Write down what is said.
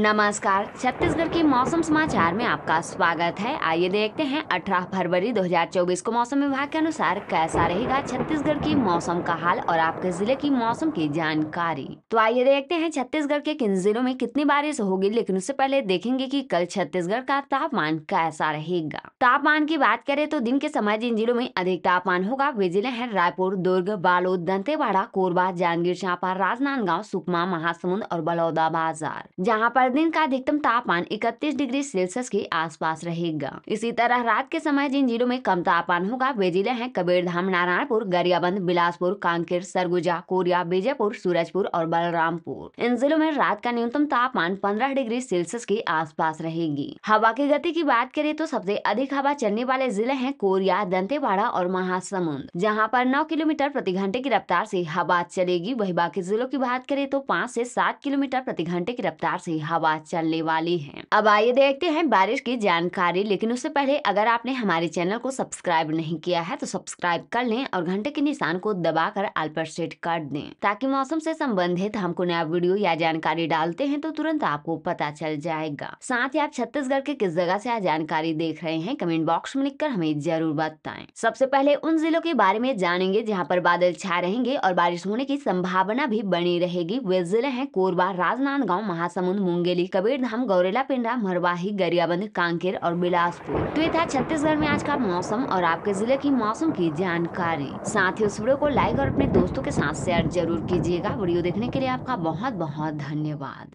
नमस्कार छत्तीसगढ़ के मौसम समाचार में आपका स्वागत है आइए देखते हैं 18 फरवरी 2024 को मौसम विभाग के अनुसार कैसा रहेगा छत्तीसगढ़ की मौसम का हाल और आपके जिले की मौसम की जानकारी तो आइए देखते हैं छत्तीसगढ़ के किन जिलों में कितनी बारिश होगी लेकिन उससे पहले देखेंगे कि कल छत्तीसगढ़ का तापमान कैसा रहेगा तापमान की बात करें तो दिन के समय जिन जिलों में अधिक तापमान होगा वे जिले है रायपुर दुर्ग बालोद दंतेवाड़ा कोरबा जांजगीर चांपा राजनांदगांव सुकमा महासमुंद और बलौदा बाजार जहाँ पर और दिन का अधिकतम तापमान इकतीस डिग्री सेल्सियस के आसपास रहेगा इसी तरह रात के समय जिन जिलों में कम तापमान होगा वे जिले हैं कबीरधाम नारायणपुर गरियाबंद बिलासपुर कांकेर सरगुजा कोरिया बीजेपुर सूरजपुर और बलरामपुर इन जिलों में रात का न्यूनतम तापमान पंद्रह डिग्री सेल्सियस के आसपास रहेगी हवा की गति की बात करें तो सबसे अधिक हवा चलने वाले जिले हैं कोरिया दंतेवाड़ा और महासमुंद जहाँ पर नौ किलोमीटर प्रति घंटे की रफ्तार से हवा चलेगी वही बाकी जिलों की बात करें तो पाँच से सात किलोमीटर प्रति घंटे की रफ्तार से हवा हवा चलने वाली है अब आइए देखते हैं बारिश की जानकारी लेकिन उससे पहले अगर आपने हमारे चैनल को सब्सक्राइब नहीं किया है तो सब्सक्राइब कर लें और घंटे के निशान को दबा कर आल पर सेट कर दे ताकि मौसम से संबंधित हमको नया वीडियो या जानकारी डालते हैं तो तुरंत आपको पता चल जाएगा साथ ही आप छत्तीसगढ़ के किस जगह ऐसी जानकारी देख रहे हैं कमेंट बॉक्स में लिख हमें जरूर बताए सबसे पहले उन जिलों के बारे में जानेंगे जहाँ पर बादल छा रहेंगे और बारिश होने की संभावना भी बनी रहेगी वे जिले हैं कोरबा राजनांदगांव महासमुंद मुंगेली कबीरधाम गौरेला पिंडा मरवाही गरियाबंद कांकेर और बिलासपुर तो ये था छत्तीसगढ़ में आज का मौसम और आपके जिले की मौसम की जानकारी साथ ही उस वीडियो को लाइक और अपने दोस्तों के साथ शेयर जरूर कीजिएगा वीडियो देखने के लिए आपका बहुत बहुत धन्यवाद